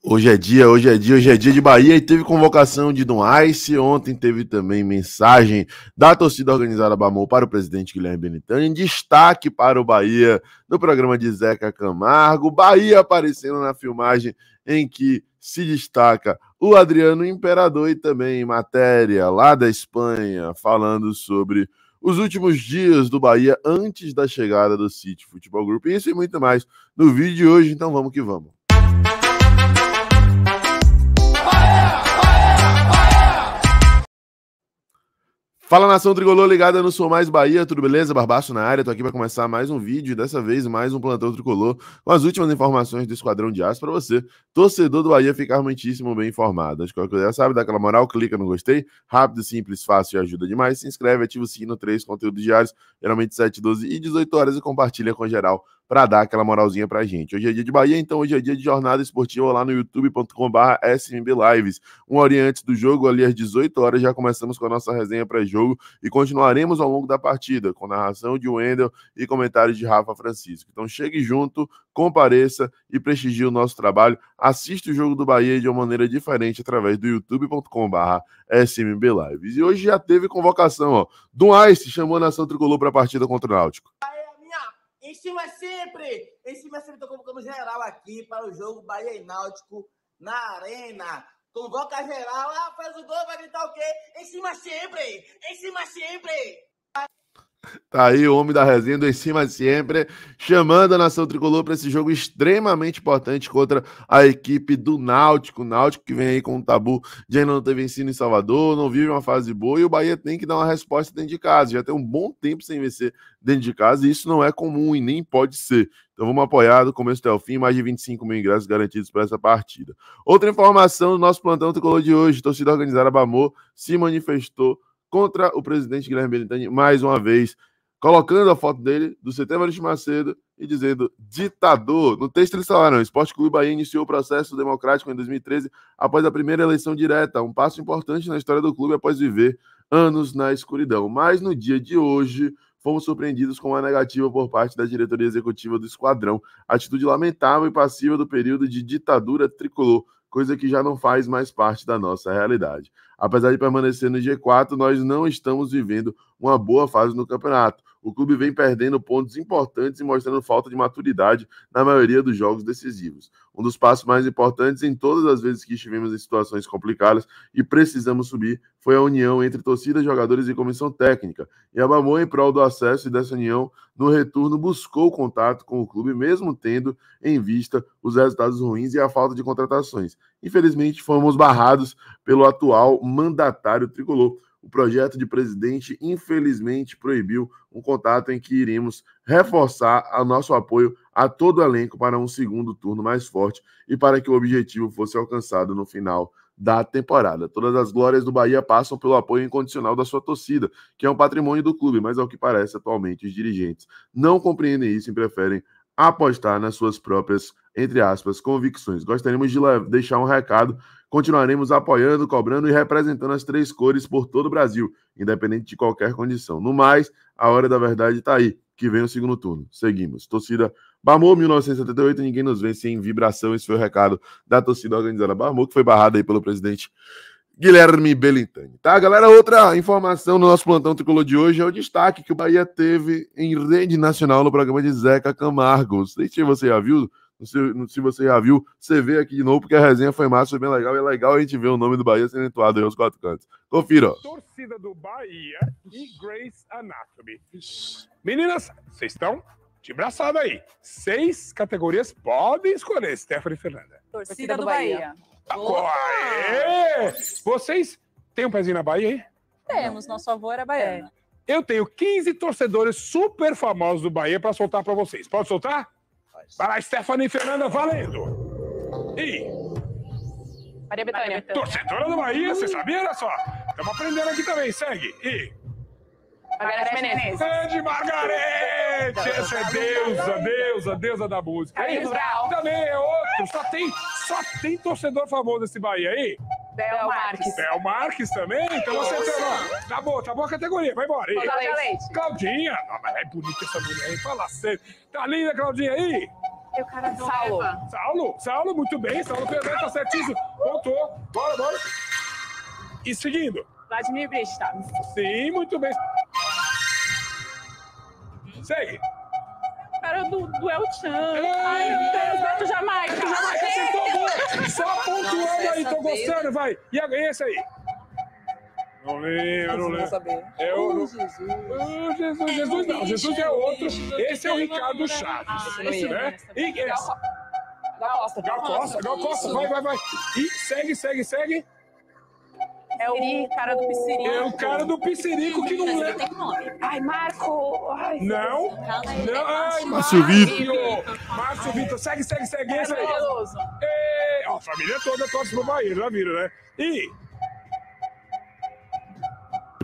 Hoje é dia, hoje é dia, hoje é dia de Bahia e teve convocação de Dom Ice. Ontem teve também mensagem da torcida organizada Bamor para o presidente Guilherme Benitani. Destaque para o Bahia no programa de Zeca Camargo. Bahia aparecendo na filmagem em que se destaca o Adriano Imperador e também matéria lá da Espanha falando sobre os últimos dias do Bahia antes da chegada do City Futebol Group. Isso e muito mais no vídeo de hoje. Então vamos que vamos. Fala nação tricolor ligada no Sou Mais Bahia, tudo beleza? Barbaço na área, tô aqui para começar mais um vídeo e dessa vez mais um plantão tricolor com as últimas informações do Esquadrão de Aço para você, torcedor do Bahia, ficar muitíssimo bem informado. Acho que qualquer é coisa, sabe, dá aquela moral, clica no gostei, rápido, simples, fácil e ajuda demais. Se inscreve, ativa o sino, três conteúdos diários, geralmente 7, 12 e 18 horas e compartilha com geral para dar aquela moralzinha para a gente. Hoje é dia de Bahia, então hoje é dia de jornada esportiva lá no youtube.com/barra SMB Lives. Um hora antes do jogo, ali às 18 horas, já começamos com a nossa resenha pré-jogo e continuaremos ao longo da partida, com narração de Wendel e comentários de Rafa Francisco. Então chegue junto, compareça e prestigie o nosso trabalho. Assista o jogo do Bahia de uma maneira diferente através do youtube.com/barra SMB Lives. E hoje já teve convocação, ó. Ice chamou a nação tricolor para a partida contra o Náutico. Em cima sempre! Em cima sempre estou convocando geral aqui para o jogo Bahia e Náutico na Arena. Convoca geral, ah, faz o gol, vai gritar o quê? Em cima sempre! Em cima sempre! Tá aí o homem da resenha do Em Cima Sempre, chamando a nação tricolor para esse jogo extremamente importante contra a equipe do Náutico. O Náutico que vem aí com um tabu de ainda não ter vencido em Salvador, não vive uma fase boa e o Bahia tem que dar uma resposta dentro de casa. Já tem um bom tempo sem vencer dentro de casa e isso não é comum e nem pode ser. Então vamos apoiar do começo até o fim, mais de 25 mil ingressos garantidos para essa partida. Outra informação do nosso plantão tricolor de hoje: torcida organizada Bamor se manifestou contra o presidente Guilherme Benitani, mais uma vez, colocando a foto dele, do setembro de Macedo, e dizendo ditador. No texto eles falaram: o Esporte Clube Bahia iniciou o processo democrático em 2013, após a primeira eleição direta, um passo importante na história do clube após viver anos na escuridão. Mas no dia de hoje, fomos surpreendidos com uma negativa por parte da diretoria executiva do esquadrão, atitude lamentável e passiva do período de ditadura tricolor coisa que já não faz mais parte da nossa realidade. Apesar de permanecer no G4, nós não estamos vivendo uma boa fase no campeonato o clube vem perdendo pontos importantes e mostrando falta de maturidade na maioria dos jogos decisivos. Um dos passos mais importantes em todas as vezes que estivemos em situações complicadas e precisamos subir foi a união entre torcida, jogadores e comissão técnica. E a Mamon, em prol do acesso e dessa união, no retorno buscou contato com o clube, mesmo tendo em vista os resultados ruins e a falta de contratações. Infelizmente, fomos barrados pelo atual mandatário tricolor o projeto de presidente infelizmente proibiu um contato em que iríamos reforçar o nosso apoio a todo o elenco para um segundo turno mais forte e para que o objetivo fosse alcançado no final da temporada. Todas as glórias do Bahia passam pelo apoio incondicional da sua torcida, que é um patrimônio do clube, mas ao que parece atualmente os dirigentes não compreendem isso e preferem apostar nas suas próprias, entre aspas, convicções. Gostaríamos de deixar um recado Continuaremos apoiando, cobrando e representando as três cores por todo o Brasil, independente de qualquer condição. No mais, a hora da verdade está aí, que vem o segundo turno. Seguimos. Torcida Barmou 1978, ninguém nos vence em vibração. Esse foi o recado da torcida organizada Barmou, que foi barrada aí pelo presidente Guilherme Belintani. Tá, galera? Outra informação no nosso plantão tricolor de hoje é o destaque que o Bahia teve em rede nacional no programa de Zeca Camargo. Não sei se você já viu, não sei, se você já viu, você vê aqui de novo, porque a resenha foi massa, foi bem legal. E é legal a gente ver o nome do Bahia sendo entoado aí aos quatro cantos. Confira. Torcida do Bahia e Grace Anatomy. Meninas, vocês estão de braçada aí. Seis categorias podem escolher, Stephanie Fernanda. Torcida, do, Bahia. Aê! Vocês têm um pezinho na Bahia aí? Temos, nosso avô era baiano. É. Eu tenho 15 torcedores super famosos do Bahia para soltar para vocês. Pode soltar? faz. Para a Stephanie Fernanda valendo. E. Maria Bethânia. Torcedora do Bahia, você sabia? Olha só. Estamos aprendendo aqui também, segue. E. Margarete Menezes. Grande Margarete! Essa é deusa, deusa, deusa da música. Carlinhos Brau. Também é outro. Só tem, só tem torcedor famoso esse Bahia aí. Bel Marques. Bel Marques também? Então você alterou. Tá bom, tá boa a categoria. Vai embora. E, Leite. Claudinha. mas é bonita essa mulher, aí. Fala sério. Tá linda, Claudinha aí? Eu cara Saulo. Saulo. Saulo, Saulo, muito bem. Saulo Pedro tá certinho. Voltou. Bora, bora. E seguindo. Vladimir Brista. Sim, muito bem. Segue cara do, do El Chan. É. Ai, Deus, Beto Jamaica. Beto Jamaica acertou, só pontuando aí, tô gostando, né? vai. E esse aí? Não lembro, não lembro. É o... Jesus. Jesus, não. Jesus é outro. Esse é o Ricardo Chaves. Ah, esse, né? Gal Costa. Gal Costa, Gal Costa. Vai, vai, vai. E segue, segue, segue. É o cara do piscirico. É o cara do piscirico que não lembra. Ai, Marco! Ai, não! Não! Ai, Márcio Vitor! Márcio Vitor, segue, segue, segue. Esse aí a família toda torce pro Bahia, já viram, né? E.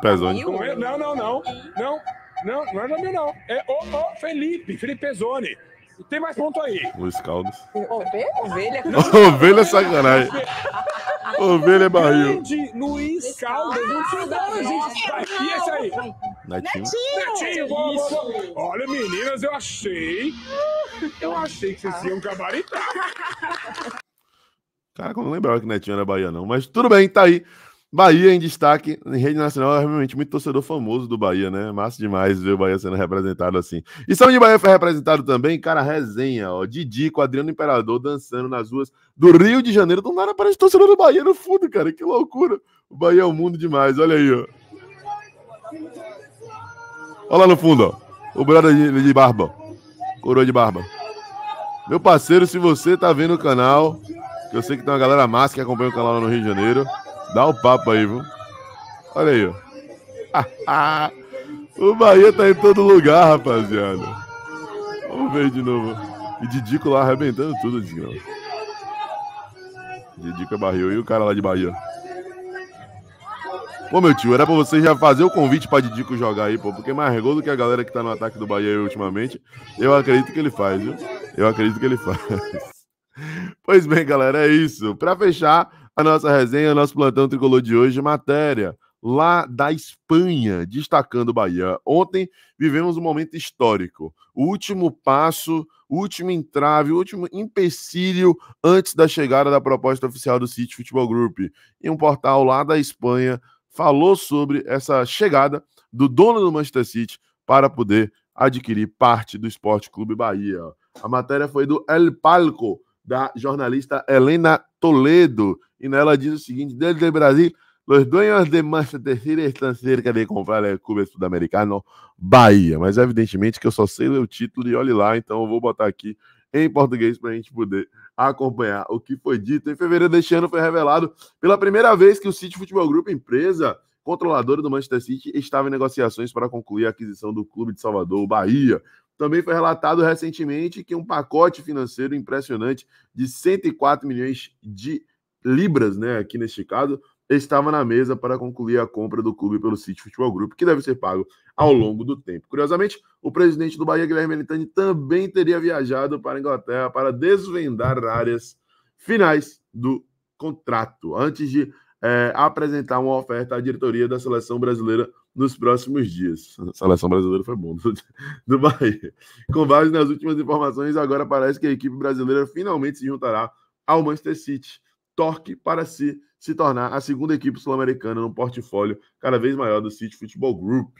Pezoni. Não, é, não, não, não. Não, não, não é Jamil, não. É o, o Felipe, Felipe Pezoni. Tem mais ponto aí. Luiz Caldas. Ovelha? Ovelha, é sacanagem. Ovelha é barril. Grande Luiz Caldas. Não sei gente. Aqui, esse aí. Netinho. Netinho, boa, boa, boa. Olha, meninas, eu achei. Eu achei que vocês iam gabaritar. Caraca, eu não lembrava que Netinho era Bahia, não. Mas tudo bem, tá aí. Bahia em destaque em rede nacional, é realmente muito torcedor famoso do Bahia, né? Massa demais ver o Bahia sendo representado assim. E São de Bahia foi representado também, cara, resenha, ó. Didi com Adriano Imperador dançando nas ruas do Rio de Janeiro. Do nada aparece torcedor do Bahia no fundo, cara. Que loucura. O Bahia é o um mundo demais, olha aí, ó. Olha lá no fundo, ó. O brother de, de barba. Coroa de barba. Meu parceiro, se você tá vendo o canal, que eu sei que tem uma galera massa que acompanha o canal lá no Rio de Janeiro. Dá o um papo aí, viu? Olha aí, ó. o Bahia tá em todo lugar, rapaziada. Vamos ver de novo. E Didico lá arrebentando tudo, Digão. Didico é barril. E o cara lá de Bahia? Pô, meu tio, era pra você já fazer o convite pra Didico jogar aí, pô, porque mais gol do que a galera que tá no ataque do Bahia ultimamente, eu acredito que ele faz, viu? Eu acredito que ele faz. Pois bem, galera, é isso. Para fechar a nossa resenha, nosso plantão tricolor de hoje, matéria lá da Espanha, destacando o Bahia. Ontem vivemos um momento histórico. O último passo, o último entrave, o último empecilho antes da chegada da proposta oficial do City Futebol Group. E um portal lá da Espanha falou sobre essa chegada do dono do Manchester City para poder adquirir parte do Esporte Clube Bahia. A matéria foi do El Palco, da jornalista Helena Toledo. E nela diz o seguinte: desde o Brasil, os donos de Manchester City estão cerca de comprar o clube sudamericano Bahia. Mas evidentemente que eu só sei ler o título e olhe lá, então eu vou botar aqui em português para a gente poder acompanhar o que foi dito. Em fevereiro deste ano foi revelado pela primeira vez que o City Futebol Group, empresa controladora do Manchester City, estava em negociações para concluir a aquisição do clube de Salvador, Bahia. Também foi relatado recentemente que um pacote financeiro impressionante de 104 milhões de libras, né, aqui neste caso, estava na mesa para concluir a compra do clube pelo City Futebol Group, que deve ser pago ao longo do tempo. Curiosamente, o presidente do Bahia, Guilherme Melitani, também teria viajado para a Inglaterra para desvendar áreas finais do contrato, antes de é, apresentar uma oferta à diretoria da seleção brasileira nos próximos dias. A seleção brasileira foi bom do, Bahia. Com base nas últimas informações, agora parece que a equipe brasileira finalmente se juntará ao Manchester City. Torque para se, se tornar a segunda equipe sul-americana no portfólio cada vez maior do City Football Group.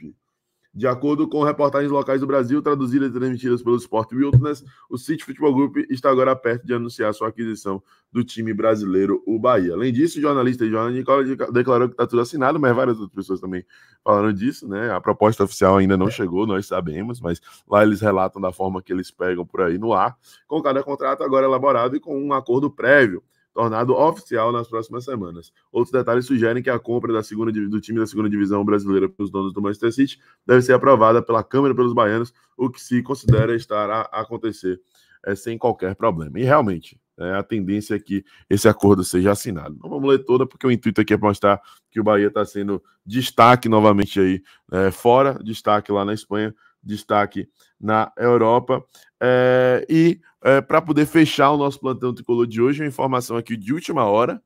De acordo com reportagens locais do Brasil, traduzidas e transmitidas pelo Sport Wilderness, o City Futebol Group está agora perto de anunciar sua aquisição do time brasileiro, o Bahia. Além disso, o jornalista Joana Nicola declarou que está tudo assinado, mas várias outras pessoas também falaram disso, né? A proposta oficial ainda não chegou, nós sabemos, mas lá eles relatam da forma que eles pegam por aí no ar, com cada contrato agora elaborado e com um acordo prévio tornado oficial nas próximas semanas. Outros detalhes sugerem que a compra da segunda, do time da segunda divisão brasileira pelos donos do Manchester City deve ser aprovada pela Câmara pelos baianos, o que se considera estar a acontecer é, sem qualquer problema. E realmente, é, a tendência é que esse acordo seja assinado. Não vamos ler toda, porque o intuito aqui é mostrar que o Bahia está sendo destaque novamente aí é, fora, destaque lá na Espanha, destaque na Europa. É, e é, para poder fechar o nosso plantão tricolor de hoje, uma informação aqui de última hora,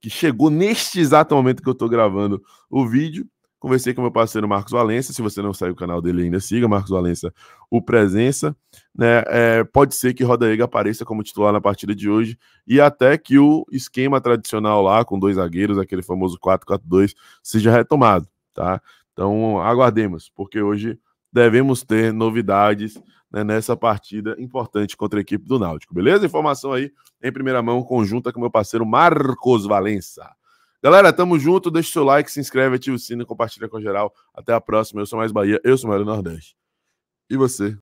que chegou neste exato momento que eu estou gravando o vídeo. Conversei com meu parceiro Marcos Valença. Se você não segue o canal dele ainda, siga Marcos Valença, o Presença. Né? É, pode ser que Rodaiga apareça como titular na partida de hoje e até que o esquema tradicional lá, com dois zagueiros, aquele famoso 4-4-2, seja retomado. Tá? Então aguardemos, porque hoje devemos ter novidades né, nessa partida importante contra a equipe do Náutico. Beleza? Informação aí em primeira mão, conjunta com meu parceiro Marcos Valença. Galera, tamo junto. Deixa o seu like, se inscreve, ativa o sino, compartilha com geral. Até a próxima. Eu sou Mais Bahia, eu sou Mário Nordeste. E você?